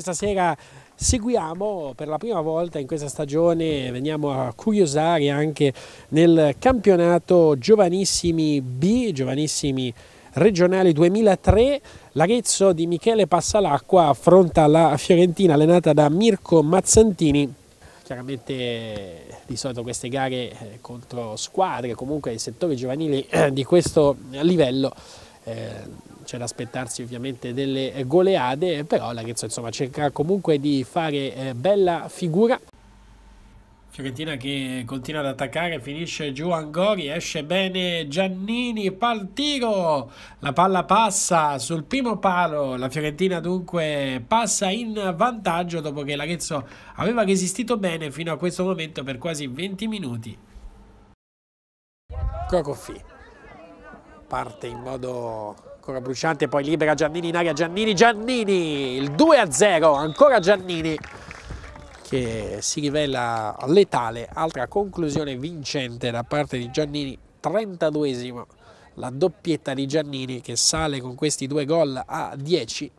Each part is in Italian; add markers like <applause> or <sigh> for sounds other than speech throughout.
Questa sera seguiamo per la prima volta in questa stagione, veniamo a curiosare anche nel campionato Giovanissimi B, Giovanissimi regionali 2003, l'Arezzo di Michele Passalacqua affronta la Fiorentina allenata da Mirko Mazzantini. Chiaramente di solito queste gare eh, contro squadre, comunque i settori giovanili eh, di questo livello, eh, c'è da aspettarsi ovviamente delle eh, goleade, però l'Arezzo insomma cercherà comunque di fare eh, bella figura. Fiorentina che continua ad attaccare, finisce giù Angori, esce bene Giannini, pal tiro, la palla passa sul primo palo, la Fiorentina dunque passa in vantaggio dopo che l'Arezzo aveva resistito bene fino a questo momento per quasi 20 minuti. Crocoffi parte in modo ancora Bruciante, poi libera Giannini in aria, Giannini, Giannini, il 2-0, ancora Giannini che si rivela letale, altra conclusione vincente da parte di Giannini, 32esimo, la doppietta di Giannini che sale con questi due gol a 10,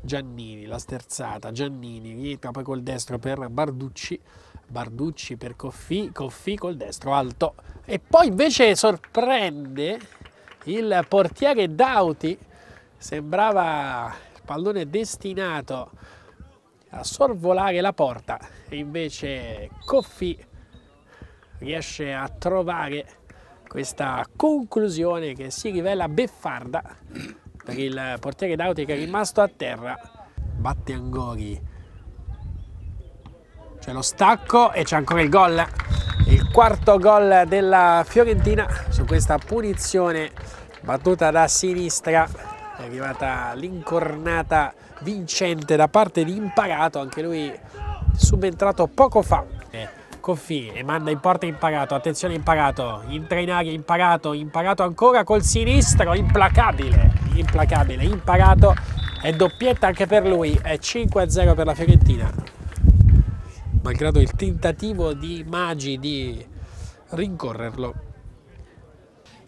Giannini, la sterzata, Giannini rientra poi col destro per Barducci, Barducci per Coffi, Coffi col destro alto e poi invece sorprende il portiere Dauti sembrava il pallone destinato a sorvolare la porta e invece Coffi riesce a trovare questa conclusione che si rivela beffarda per il portiere Dauti che è rimasto a terra batte Angori c'è lo stacco e c'è ancora il gol quarto gol della Fiorentina su questa punizione battuta da sinistra è arrivata l'incornata vincente da parte di Imparato anche lui subentrato poco fa eh. Coffì e manda in porta Imparato attenzione Imparato entra in aria Imparato Imparato ancora col sinistro implacabile implacabile Imparato è doppietta anche per lui è 5-0 per la Fiorentina malgrado il tentativo di Magi di rincorrerlo.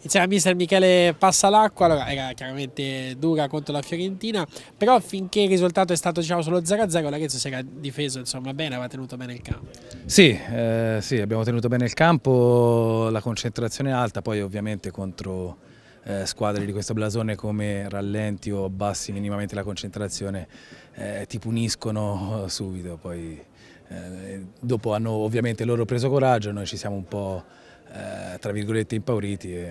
Diceva mister Michele Passalacqua, allora era chiaramente dura contro la Fiorentina, però finché il risultato è stato diciamo, solo 0-0 l'Arezzo si era difeso insomma, bene, aveva tenuto bene il campo. Sì, eh, sì, abbiamo tenuto bene il campo, la concentrazione è alta, poi ovviamente contro eh, squadre di questo blasone come rallenti o abbassi minimamente la concentrazione eh, ti puniscono eh, subito, poi eh, dopo hanno ovviamente loro preso coraggio, noi ci siamo un po' eh, tra virgolette impauriti e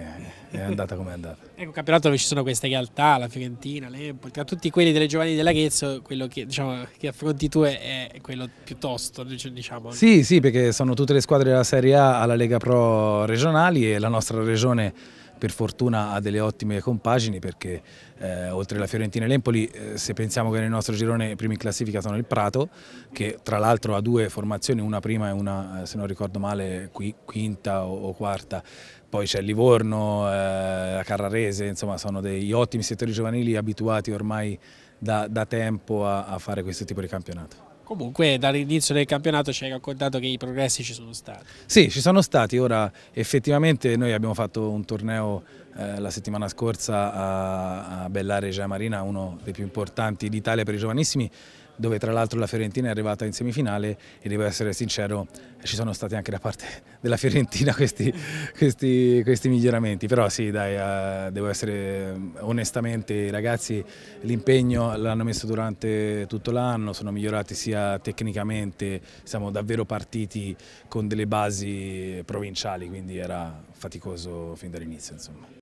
è andata come è andata. <laughs> ecco, un campionato dove ci sono queste realtà, la Fiorentina, l'Empoli, tra tutti quelli delle giovanili dell'Aghezzo, quello che, diciamo, che, affronti tu è quello piuttosto, diciamo. Sì, sì, perché sono tutte le squadre della Serie A alla Lega Pro regionali e la nostra regione per fortuna ha delle ottime compagini perché eh, oltre alla Fiorentina e l'Empoli eh, se pensiamo che nel nostro girone i primi in classifica sono il Prato che tra l'altro ha due formazioni, una prima e una eh, se non ricordo male qui, quinta o, o quarta poi c'è Livorno, eh, la Carrarese, insomma sono degli ottimi settori giovanili abituati ormai da, da tempo a, a fare questo tipo di campionato. Comunque dall'inizio del campionato ci hai raccontato che i progressi ci sono stati. Sì, ci sono stati. Ora effettivamente noi abbiamo fatto un torneo eh, la settimana scorsa a, a Bellare Gia Marina, uno dei più importanti d'Italia per i giovanissimi, dove tra l'altro la Fiorentina è arrivata in semifinale e devo essere sincero ci sono stati anche da parte <laughs> della Fiorentina questi, questi, questi miglioramenti, però sì dai eh, devo essere mm, onestamente i ragazzi l'impegno l'hanno messo durante tutto l'anno, sono migliorati sia tecnicamente, siamo davvero partiti con delle basi provinciali quindi era faticoso fin dall'inizio insomma.